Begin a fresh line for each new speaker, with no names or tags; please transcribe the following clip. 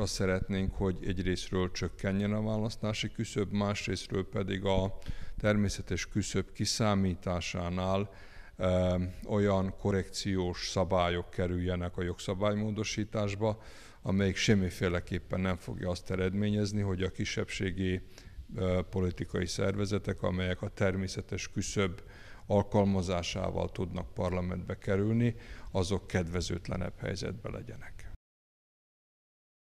azt szeretnénk, hogy egyrésztről csökkenjen a választási küszöb, másrésztről pedig a természetes küszöb kiszámításánál olyan korrekciós szabályok kerüljenek a jogszabálymódosításba, amelyik semmiféleképpen nem fogja azt eredményezni, hogy a kisebbségi politikai szervezetek, amelyek a természetes küszöb alkalmazásával tudnak parlamentbe kerülni, azok kedvezőtlenebb helyzetbe legyenek.